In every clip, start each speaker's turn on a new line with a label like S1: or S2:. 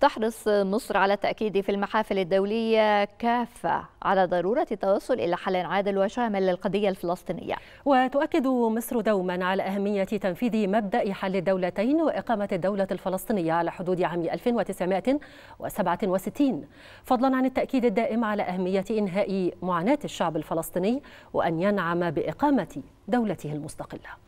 S1: تحرص مصر على التأكيد في المحافل الدولية كافة على ضرورة التوصل إلى حل عادل وشامل للقضية الفلسطينية وتؤكد مصر دوما على أهمية تنفيذ مبدأ حل الدولتين وإقامة الدولة الفلسطينية على حدود عام 1967 فضلا عن التأكيد الدائم على أهمية إنهاء معاناة الشعب الفلسطيني وأن ينعم بإقامة دولته المستقلة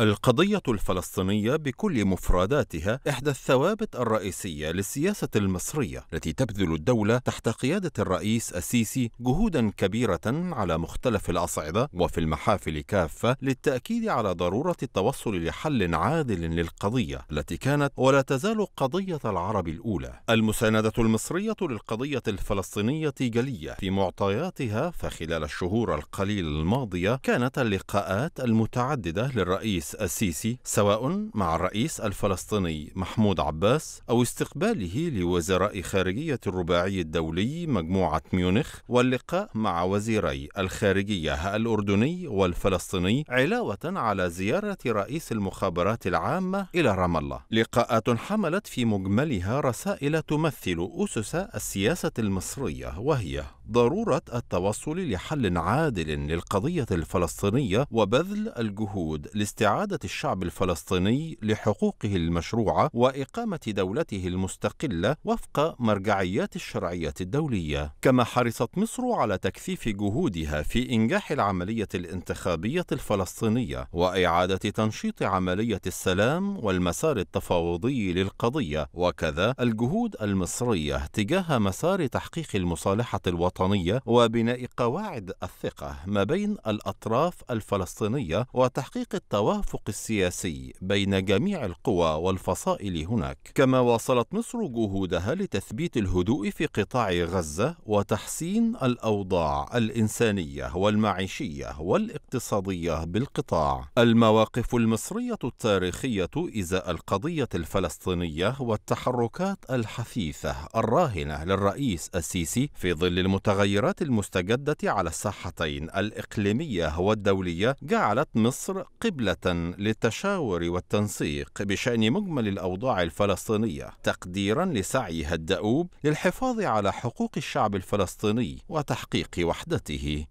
S2: القضية الفلسطينية بكل مفرداتها إحدى الثوابت الرئيسية للسياسة المصرية التي تبذل الدولة تحت قيادة الرئيس السيسي جهودا كبيرة على مختلف الأصعدة وفي المحافل كافة للتأكيد على ضرورة التوصل لحل عادل للقضية التي كانت ولا تزال قضية العرب الأولى. المساندة المصرية للقضية الفلسطينية جلية في معطياتها فخلال الشهور القليلة الماضية كانت اللقاءات المتعددة للرئيس الرئيس السيسي سواء مع الرئيس الفلسطيني محمود عباس أو استقباله لوزراء خارجية الرباعي الدولي مجموعة ميونخ واللقاء مع وزيري الخارجية الأردني والفلسطيني علاوة على زيارة رئيس المخابرات العامة إلى رام الله لقاءات حملت في مجملها رسائل تمثل أسس السياسة المصرية وهي ضرورة التوصل لحل عادل للقضية الفلسطينية وبذل الجهود لاستعادة إعادة الشعب الفلسطيني لحقوقه المشروعة وإقامة دولته المستقلة وفق مرجعيات الشرعية الدولية كما حرصت مصر على تكثيف جهودها في إنجاح العملية الانتخابية الفلسطينية وإعادة تنشيط عملية السلام والمسار التفاوضي للقضية وكذا الجهود المصرية تجاه مسار تحقيق المصالحة الوطنية وبناء قواعد الثقة ما بين الأطراف الفلسطينية وتحقيق التوافق التوافق السياسي بين جميع القوى والفصائل هناك كما واصلت مصر جهودها لتثبيت الهدوء في قطاع غزة وتحسين الأوضاع الإنسانية والمعيشية والاقتصادية بالقطاع المواقف المصرية التاريخية إزاء القضية الفلسطينية والتحركات الحثيثة الراهنة للرئيس السيسي في ظل المتغيرات المستجدة على الساحتين الإقليمية والدولية جعلت مصر قبلة للتشاور والتنسيق بشأن مجمل الأوضاع الفلسطينية تقديرا لسعيها الدؤوب للحفاظ على حقوق الشعب الفلسطيني وتحقيق وحدته